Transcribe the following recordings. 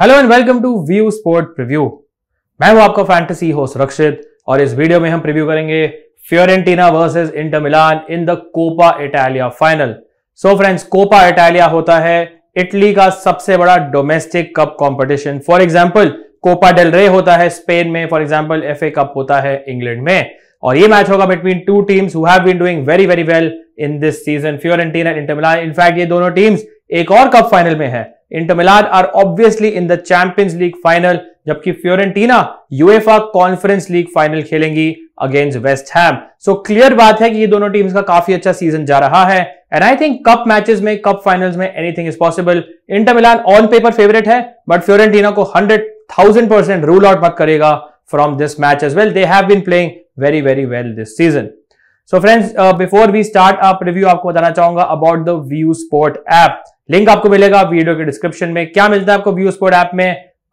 Hello and welcome to view sport preview मैं हूं आपका फैंटेसी हो सुरक्षित और इस वीडियो में हम प्रिव्यू करेंगे Fiorentina versus Inter Milan in the Copa Italia final so friends Coppa Italia होता है इटली का सबसे बड़ा domestic cup competition for example Copa del Rey होता है स्पेन में फॉर एग्जाम्पल एफ कप होता है इंग्लैंड में और ये मैच होगा between two teams who have been doing very very well in this season Fiorentina Inter Milan in fact ये दोनों टीम्स एक और कप फाइनल में है Inter Milan are obviously in the Champions League final जबकि Fiorentina UEFA Conference League final खेलेंगी against West Ham so clear बात है कि ये दोनों टीम्स का काफी अच्छा सीजन जा रहा है and I think cup matches में कप फाइनल्स में anything is possible Inter Milan on paper favourite है बट फ्योरेंटीना को hundred thousand percent rule out मत करेगा from this match as well they have been playing very very well this season so friends before we start आप review आपको बताना चाहूंगा about the view sport app link आपको मिलेगा video के description में क्या मिलता है आपको व्यू स्पोर्ट ऐप में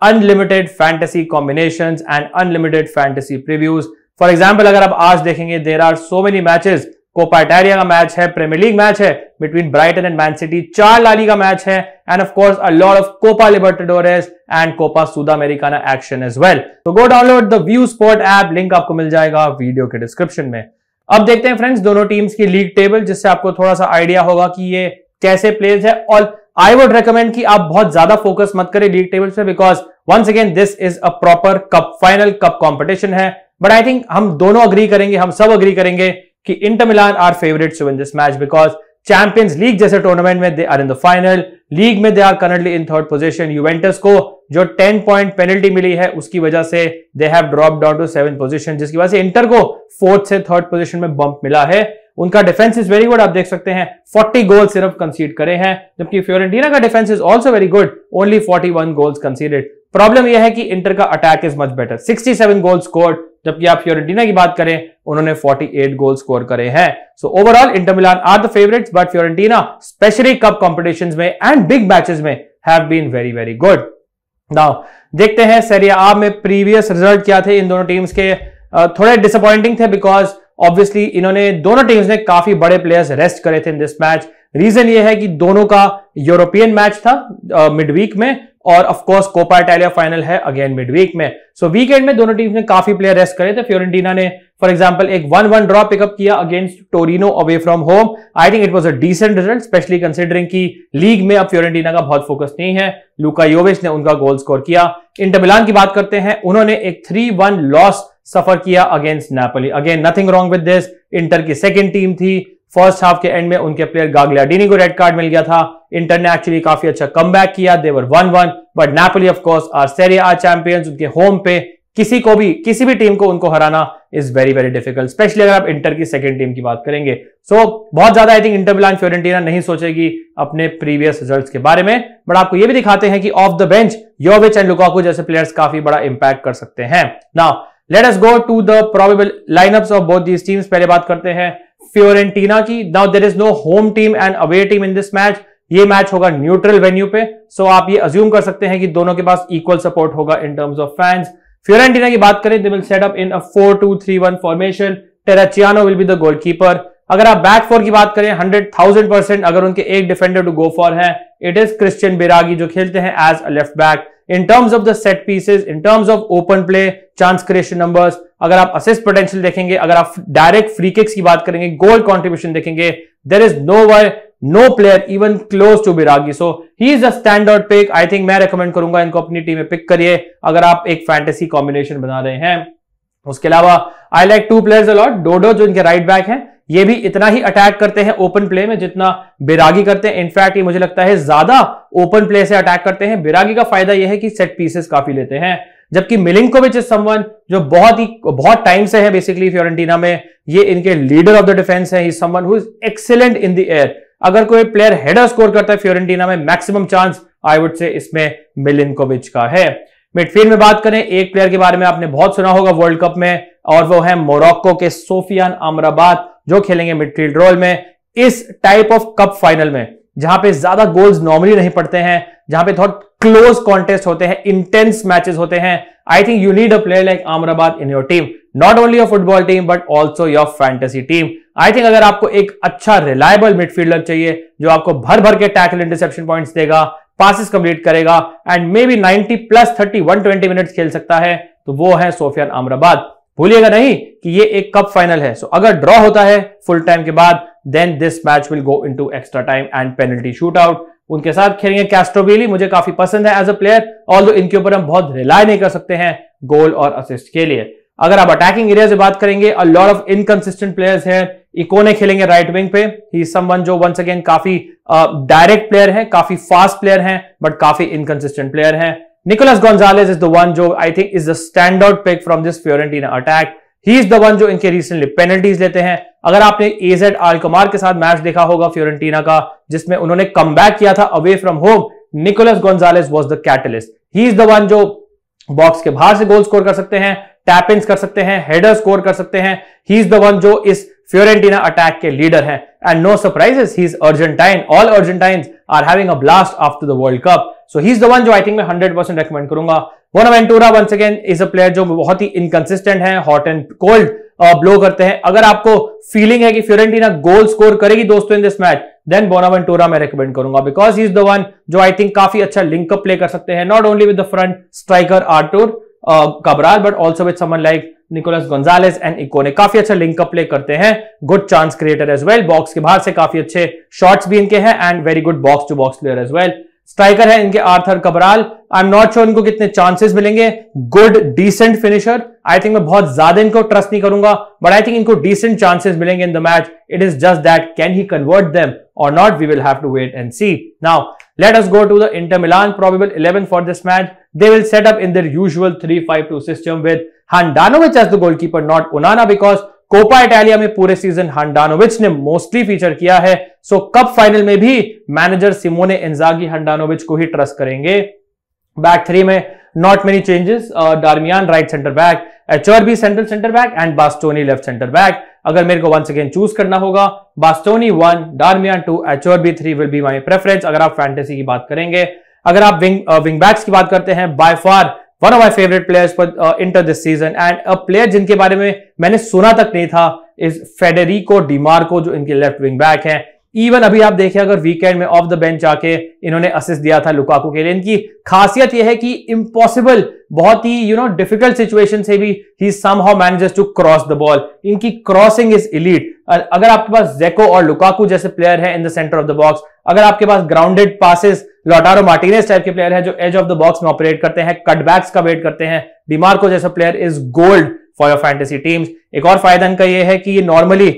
unlimited fantasy combination and unlimited fantasy previews for example अगर आप आज देखेंगे there are so many matches Coppa Italia का मैच है प्रीमियर लीग मैच है between Brighton and Man City चार लाली का मैच है and of course a load of Copa Libertadores and Copa Sudamericana action as well तो go download the view sport app link आपको मिल जाएगा video के डिस्क्रिप्शन में अब देखते हैं फ्रेंड्स दोनों टीम्स की लीग टेबल जिससे आपको थोड़ा सा आइडिया होगा कि ये कैसे प्लेयर्स है और आई वुड रिकमेंड कि आप बहुत ज्यादा फोकस मत करें लीग टेबल पे because once again this is a proper cup final cup competition है बट आई थिंक हम दोनों अग्री करेंगे हम सब अग्री करेंगे कि इंटर मिलान आर फेवरेट सुन this match because Champions League जैसे टूर्नामेंट में they are in the final league में they are currently in third position Juventus को जो टेन पॉइंट पेनल्टी मिली है उसकी वजह से they have drop down to seven position जिसकी वजह से इंटर को फोर्थ से थर्ड पोजीशन में बंप मिला है उनका डिफेंस इज वेरी गुड आप देख सकते हैं 40 गोल सिर्फ कंसीड करे हैं जबकि फ्योरेंटीना का defence is also very good only 41 goals conceded problem यह है कि इंटर का attack is much better 67 goal score जबकि आप फ्योरेंटीना की बात करें उन्होंने 48 गोल स्कोर करे हैं so overall Inter Milan are the favourite but Fiorentina specially cup competition में एंड बिग मैचेस में have been very very good now देखते हैं सरिया आप में प्रीवियस रिजल्ट क्या थे इन दोनों टीम्स के थोड़े डिसअपॉइंटिंग थे बिकॉज ऑब्वियसली इन्होंने दोनों टीम्स ने काफी बड़े प्लेयर्स रेस्ट करे थे इन दिस मैच रीजन ये है कि दोनों का यूरोपियन मैच था मिड वीक में और of course Coppa Italia final है अगेन मिड वीक में सो so, वीकेंड में दोनों टीम्स ने काफी प्लेयर रेस्ट करे थे फ्योरेंटीना ने फॉर एग्जाम्पल एक वन वन ड्रॉ पिकअप किया against Torino away from home I think it was a decent result specially considering की लीग में अब फ्योरेंटीना का बहुत फोकस नहीं है लुका योवेश ने उनका गोल स्कोर किया इंटरमिलान की बात करते हैं उन्होंने एक थ्री वन लॉस सफर किया against Napoli again nothing wrong with this Inter की सेकेंड टीम थी फर्स्ट हाफ के एंड में उनके प्लेयर गागलियाडीनी को रेड कार्ड मिल गया था इंटर ने एक्चुअली काफी अच्छा कम बैक किया they were one one but Napoli of course are Serie A champions उनके होम पे किसी को भी किसी भी टीम को उनको हराना is very very difficult specially अगर आप इंटर की सेकेंड टीम की बात करेंगे सो so, बहुत ज्यादा I think Inter Milan Fiorentina नहीं सोचेगी अपने प्रीवियस रिजल्ट्स के बारे में बट आपको यह भी दिखाते हैं कि off the bench Jovic and Lukaku जैसे प्लेयर्स काफी बड़ा इंपैक्ट कर सकते हैं now let us go to the probable lineups of both these teams पहले बात करते हैं फ्योरेंटीना की now there is no home team and away team in this match ये मैच होगा न्यूट्रल वेन्यू पे सो so आप ये अज्यूम कर सकते हैं कि दोनों के पास इक्वल सपोर्ट होगा in terms of fans Fiorentina की बात करें they will set up in a 4 formation Terracciano will be the goalkeeper अगर आप बैक फोर की बात करें हंड्रेड थाउजेंड परसेंट अगर उनके एक डिफेंडर टू गो फॉर है इट इज क्रिश्चियन बिरागी जो खेलते हैं as a left back in terms of the set pieces in terms of open play chance creation numbers अगर आप असिस्ट पोटेंशियल देखेंगे अगर आप डायरेक्ट फ्री किक्स की बात करेंगे गोल कॉन्ट्रीब्यूशन देखेंगे there is no way no player even close to Biraghi so he is a standard pick I think मैं रिकमेंड करूंगा इनको अपनी टीम में पिक करिए अगर आप एक फैंटेसी कॉम्बिनेशन बना रहे हैं उसके अलावा I like two players a lot Dodo जो इनके राइट बैक हैं ये भी इतना ही अटैक करते हैं ओपन प्ले में जितना बिरागी करते हैं इनफैक्ट ये मुझे लगता है ज्यादा ओपन प्ले से अटैक करते हैं बिरागी का फायदा यह है कि सेट पीसेस काफी लेते हैं जबकि मिलिंग मिलिंकोविच इज समवन जो बहुत ही बहुत टाइम से है बेसिकली फ्योरेंटीना में ये इनके लीडर ऑफ द डिफेंस है someone who is excellent in the air अगर कोई प्लेयर हेडर स्कोर करता है फ्योरेंटीना में मैक्सिमम चांस आई वुड से इसमें मिलिनकोविच का है मिडफील्ड में बात करें एक प्लेयर के बारे में आपने बहुत सुना होगा वर्ल्ड कप में और वो है मोरक्को के सोफियान अमराबाद जो खेलेंगे मिडफील्ड रोल में इस टाइप ऑफ कप फाइनल में जहां पे ज्यादा गोल्स नॉर्मली नहीं पड़ते हैं जहां पे थोड़ा क्लोज कॉन्टेस्ट होते हैं इंटेंस मैचेस होते हैं I think you need a player like Amrabat in your team not only your football team but also your fantasy team I think अगर आपको एक अच्छा रिलायबल मिडफील्डर चाहिए जो आपको भर भर के टैकल इंटरसेप्शन पॉइंट्स देगा पासिस कंप्लीट करेगा and maybe 90 plus 30 120 minute खेल सकता है तो वो है सोफियान अमराबाद भूलिएगा नहीं कि ये एक कप फाइनल है सो so, अगर ड्रॉ होता है फुल टाइम के बाद then this match will go into extra time and penalty shoot out उनके साथ खेलेंगे कैस्ट्रोबेली मुझे काफी पसंद है एज अ प्लेयर ऑल इनके ऊपर हम बहुत रिलाय नहीं कर सकते हैं गोल और असिस्ट के लिए अगर आप अटैकिंग एरिया से बात करेंगे a load of inconsistent players हैं इकोने खेलेंगे राइट विंग पे ही समवन जो वंस अगेन काफी डायरेक्ट uh, प्लेयर है काफी फास्ट प्लेयर है बट काफी इनकंसिस्टेंट प्लेयर है Nicolas Gonzalez is the one जो I think is the stand out pick from this Fiorentina attack he is the one जो इनके रिसेंटली पेनल्टीज लेते हैं अगर आपने एजेड आलकमार के साथ मैच देखा होगा फ्योरेंटीना का जिसमें उन्होंने कम किया था away from home Nicolas Gonzalez was the catalyst he is the one जो बॉक्स के बाहर से गोल स्कोर कर सकते हैं टैप इन कर सकते हैं हेडर स्कोर कर सकते हैं ही इज द वन जो इस फ्योरेंटिना अटैक के लीडर है and no surprises he is Argentine all Argentine are having a blast after the World Cup so he is the one जो आई थिंक मैं hundred percent recommend करूंगा Bonaventura one second is a player जो बहुत ही inconsistent है hot and cold blow करते हैं अगर आपको फीलिंग है कि फ्योरेंटिना गोल स्कोर करेगी दोस्तों in this match then Bonaventura मैं रिकमेंड करूंगा बिकॉज इज द वन जो आई थिंक काफी अच्छा लिंकअप प्ले कर सकते हैं not only with front striker Arthur Cabral but also with someone like Nicolas Gonzalez and Ikone काफी अच्छा लिंकअप प्ले करते हैं good chance creator as well box के बाहर से काफी अच्छे शॉर्ट्स भी इनके हैं and very good box to box player as well striker है इनके Arthur Cabral I am not sure इनको कितने चांसेस मिलेंगे good decent finisher I think मैं बहुत ज्यादा इनको ट्रस्ट नहीं करूंगा बट आई थिंक इनको डिसेंट चांसेस मिलेंगे in the match it is just that can he convert them or not we will have to wait and see now let us go to the inter milan probable 11 for this match they will set up in their usual 3-5-2 system with handanovic as the goalkeeper not onana because Copa Italia में पूरे season हंडानोविच ने mostly feature किया है सो so, cup final में भी manager Simone Inzaghi Handanovic को ही trust करेंगे बैक थ्री में not many changes. Uh, Darmian right center back, HRB central center back and Bastoni left center back. अगर मेरे को once again choose करना होगा Bastoni one, Darmian two, HRB three will be my preference. अगर आप fantasy की बात करेंगे अगर आप wing, uh, wing backs की बात करते हैं by far one of my favourite players for Inter this season and a player जिनके बारे में मैंने सुना तक नहीं था इज फेडेरिको डिमार्को जो इनके लेफ्ट विंग बैक हैं इवन अभी आप देखें अगर वीकेंड में ऑफ द बेंच आके इन्होंने असिस्ट दिया था लुकाकू के लिए इनकी खासियत यह है कि इम्पॉसिबल बहुत ही यू नो डिफिकल्ट सिचुएशन से भी he somehow manages to cross the ball इनकी क्रॉसिंग इज इलीट अगर आपके पास जेको और लुकाकू जैसे प्लेयर है in the centre of the box अगर आपके पास grounded passes Lautaro Martinez type के प्लेयर है जो एज ऑफ द बॉक्स में ऑपरेट करते हैं कटबैक्स का वेट करते हैं डिमार्को जैसा player is gold for your fantasy teams एक और फायदा इनका यह है कि ये normally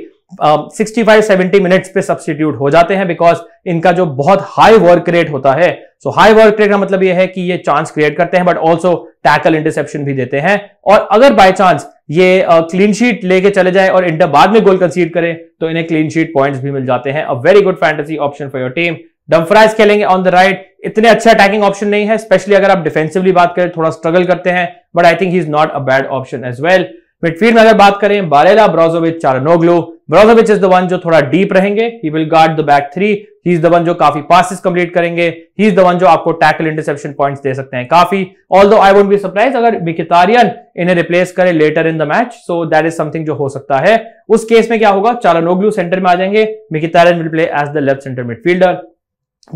sixty five seventy minutes पे सब्सटीट्यूट हो जाते हैं बिकॉज इनका जो बहुत हाई वर्क रेट होता है सो हाई वर्क रेट का मतलब ये है कि ये चांस क्रिएट करते हैं बट ऑल्सो टैकल इंटरसेप्शन भी देते हैं और अगर बाय चांस ये क्लीन शीट लेके चले जाए और इंटर बाद में गोल कंसीड करें तो इन्हें क्लीन शीट पॉइंट भी मिल जाते हैं a very good fantasy option for your team Dumfries खेलेंगे ऑन द राइट इतने अच्छे अटैकिंग ऑप्शन नहीं है स्पेशली अगर आप डिफेंसिवली बात करें थोड़ा स्ट्रगल करते हैं but I think he is not a bad option as well midfield में अगर बात करें Barella Brozovic Calhanoglu Brozovic is the one जो थोड़ा डीप रहेंगे he will guard the back three he is the one जो काफी पासिस कंप्लीट करेंगे ही इज द वन जो आपको टैकल इंटरसेप्शन पॉइंट्स दे सकते हैं काफी ऑल दो आई वोट बी सरप्राइज अगर मिकितारियन इन्हें रिप्लेस करे later in the match so that is something जो हो सकता है उस केस में क्या होगा चालानोग्लू सेंटर में आ जाएंगे Mkhitaryan will play as the left centre midfielder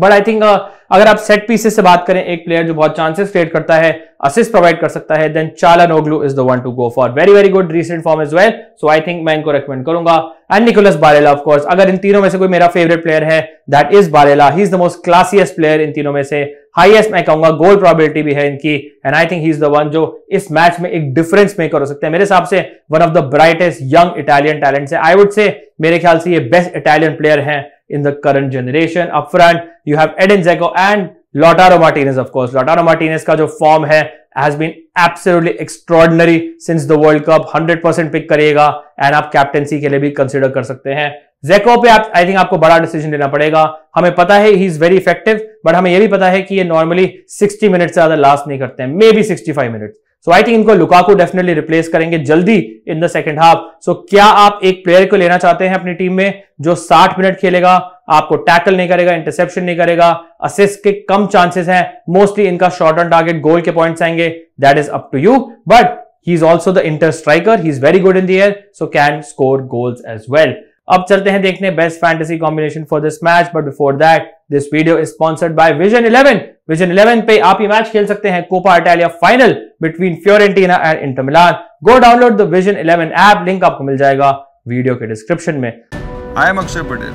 but I think अगर आप सेट पीसेस से बात करें एक प्लेयर जो बहुत चांसेस क्रिएट करता है असिस्ट प्रोवाइड कर सकता है then Calhanoglu is the one to go for very very good recent form is well so I think मैं इनको रेकमेंड करूंगा and Nicolas Barella of course अगर इन तीनों में से कोई मेरा फेवरेट प्लेयर है that is Barella he is the most classiest player इन तीनों में से हाईएस्ट मैं कहूंगा गोल प्रॉबिलिटी भी है इनकी and I think he is the one जो इस मैच में एक डिफरेंस मेकर हो सकते हैं मेरे हिसाब से one of the brightest young Italian talent है आई वुड से मेरे ख्याल से ये बेस्ट इटालियन प्लेयर है in the current generation. Up front, you have Edin Dzeko and Lautaro Martinez, of course. Lautaro Martinez ka jo form hai has been absolutely extraordinary since the World Cup. 100% pick karega and aap captaincy ke liye bhi consider kar sakte hain जेको pe aap i think aapko bada decision lena padega hame pata hai he is very effective but hame ye bhi pata hai ki ye normally 60 minutes se zyada last nahi karte hain maybe 65 minutes so I think इनको Lukaku definitely replace करेंगे जल्दी in the second half so क्या आप एक player को लेना चाहते हैं अपनी टीम में जो 60 मिनट खेलेगा आपको टैकल नहीं करेगा इंटरसेप्शन नहीं करेगा असिस्ट के कम चांसेस हैं मोस्टली इनका शॉर्ट ऑन टारगेट गोल के पॉइंट्स आएंगे that is up to you but he is also the Inter striker he is very good in there so can score goals as well well अब चलते हैं देखने best fantasy combination for this match but before that this video is sponsored by Vision Eleven Vision Eleven पे आप ये match खेल सकते हैं Copa Italia final between Fiorentina and Inter Milan go download the Vision Eleven app link आपको मिल जाएगा video के डिस्क्रिप्शन में I am Akshay Patel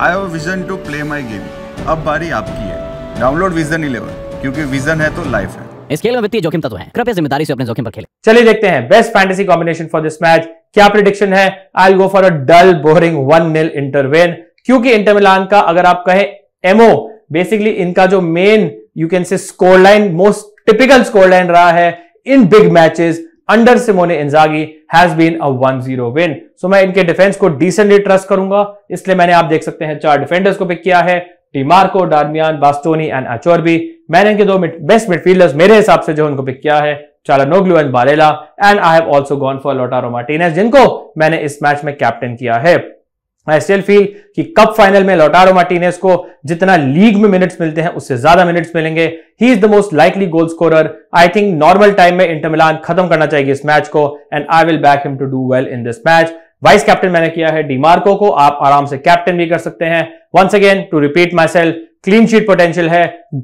I have vision to play my game अब बारी आपकी है डाउनलोड विजन 11 क्योंकि विजन है तो लाइफ है इस खेल में वित्तीय जोखिम तत्व है कृपया जिम्मेदारी से अपने जोखिम पर खेले चलिए देखते हैं best fantasy combination for this match क्या प्रिडिक्शन है I go for a dull boring one nil Inter win क्योंकि इंटर मिलान का अगर आप कहें एमओ बेसिकली इनका जो main you can say score line most typical score line रहा है in big matches under Simone Inzaghi has been a one zero win so मैं इनके डिफेंस को डिसेंटली ट्रस्ट करूंगा इसलिए मैंने आप देख सकते हैं चार डिफेंडर्स को पिक किया है टीमार्को डारमियान बास्टोनी एंड अचोरबी मैंने इनके दो बेस्ट मिडफील्डर्स मेरे हिसाब से जो उनको पिक किया है नोग्लू and Barella and I have also gone for Lautaro Martinez जिनको मैंने इस मैच में कैप्टन किया है आई स्टिल फील कि कप फाइनल में लोटारो मार्टिनेस को जितना लीग में मिनट्स मिलते हैं उससे ज्यादा मिनट्स मिलेंगे he is the most likely goal scorer I think normal time में इंटरमिलान खत्म करना चाहिए इस मैच को and I will back him to do well in this match vice captain मैंने किया है डीमार्को को आप आराम से कैप्टन भी कर सकते हैं once again to repeat myself clean sheet potential है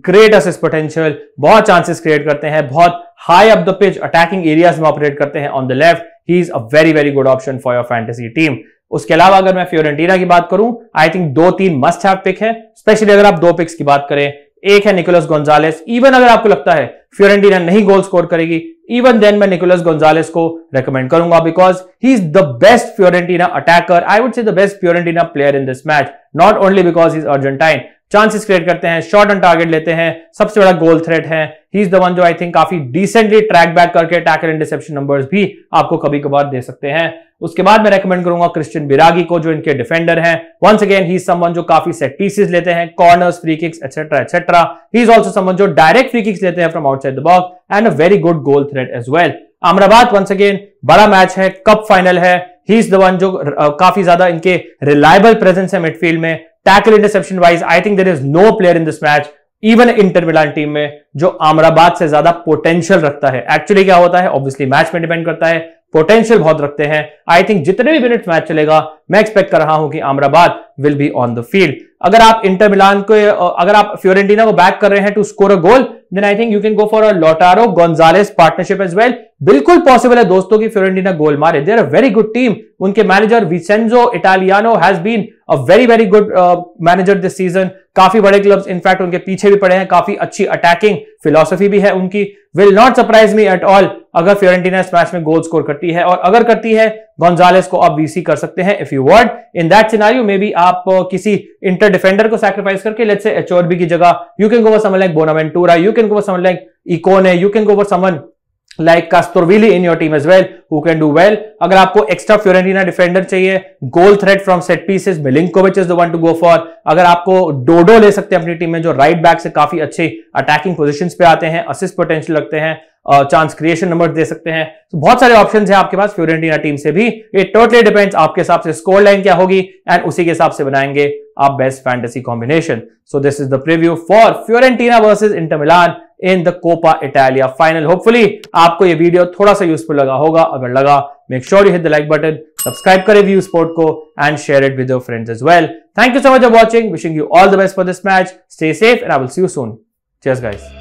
ग्रेट असिस्ट पोटेंशियल बहुत चांसेस क्रिएट करते हैं बहुत high up the pitch attacking areas में ऑपरेट करते हैं on the left he is a very very good option for your fantasy team उसके अलावा अगर मैं फ्योरेंटीना की बात करूं आई थिंक दो तीन मस्ट हैव पिक है स्पेशली अगर आप दो पिक्स की बात करें एक है निकोलस गोंजालेस इवन अगर आपको लगता है फ्योरेंटीना नहीं गोल स्कोर करेगी इवन देन मैं निकोलस गोंजालेस को रेकमेंड करूंगा because he is the best Fiorentina attacker I would say the best Fiorentina player in this match not only because is Argentine chances create करते हैं short on target लेते हैं सबसे बड़ा गोल threat है he is the one जो I think काफी decently track back करके टैकल एंड डिसेप्शन नंबर्स भी आपको कभी कभार दे सकते हैं उसके बाद मैं रेकमेंड करूंगा क्रिश्चियन बिरागी को जो इनके डिफेंडर हैं वंस अगेन ही समवन जो काफी सेट पीसेस लेते हैं corners free kicks etcetera etcetera he is also someone जो डायरेक्ट फ्री किक्स लेते हैं from outside the box and a very good goal threat as well Amrabat once again बड़ा match है cup final है he is the one जो काफी ज्यादा इनके रिलायबल प्रेजेंस है मिडफील्ड में tackle interception wise I think there is no player in this match even Inter Milan team में जो आमराबाद से ज्यादा पोटेंशियल रखता है एक्चुअली क्या होता है ऑब्वियसली मैच में डिपेंड करता है पोटेंशियल बहुत रखते हैं आई थिंक जितने भी मिनट मैच चलेगा मैं एक्सपेक्ट कर रहा हूं कि Amrabat will be on the field अगर आप इंटर मिलान को अगर आप फ्योरेंटिना को बैक कर रहे हैं to score a goal then I think you can go for a Lautaro Gonzalez partnership as well बिल्कुल पॉसिबल है दोस्तों की फ्योरेंटिना गोल मारे there a very good team उनके manager Vincenzo Italiano has been a very very good manager this season काफी बड़े clubs in fact उनके पीछे भी पड़े हैं काफी अच्छी अटैकिंग फिलोसफी भी है उनकी will not surprise me at all अगर फ्योरेंटिना इस मैच में गोल स्कोर करती है और अगर करती है गोंजालेस को आप बीसी कर सकते हैं if you were in that scenario में भी आप uh, किसी इंटर डिफेंडर को सैक्रीफाइस करके लेट से एचओरबी की जगह you can go someone like Bonaventura you can go someone like Ikone है you can go someone like Castrovilli in your team as well who can do well अगर आपको extra Fiorentina defender चाहिए गोल thread from set को which is the one to go for अगर आपको डोडो ले सकते हैं अपनी टीम में जो राइट right बैक से काफी अच्छे अटैकिंग पोजिशन पे आते हैं असिस्ट पोटेंशियल लगते हैं चांस क्रिएशन नंबर दे सकते हैं तो बहुत सारे ऑप्शन है आपके पास फ्योरेंटिना टीम से भी ये टोटली डिपेंड्स आपके हिसाब से स्कोर लाइन क्या होगी एंड उसी के हिसाब से बनाएंगे आप best fantasy combination so this is the preview for Fiorentina versus Inter Milan in the Copa Italia final hopefully आपको ये वीडियो थोड़ा सा यूजफुल लगा होगा अगर लगा make sure you hit the like button subscribe करें व्यू स्पोर्ट को and share it with your friends as well thank you so much for watching wishing you all the best for this match stay safe and I will see you soon चेस guys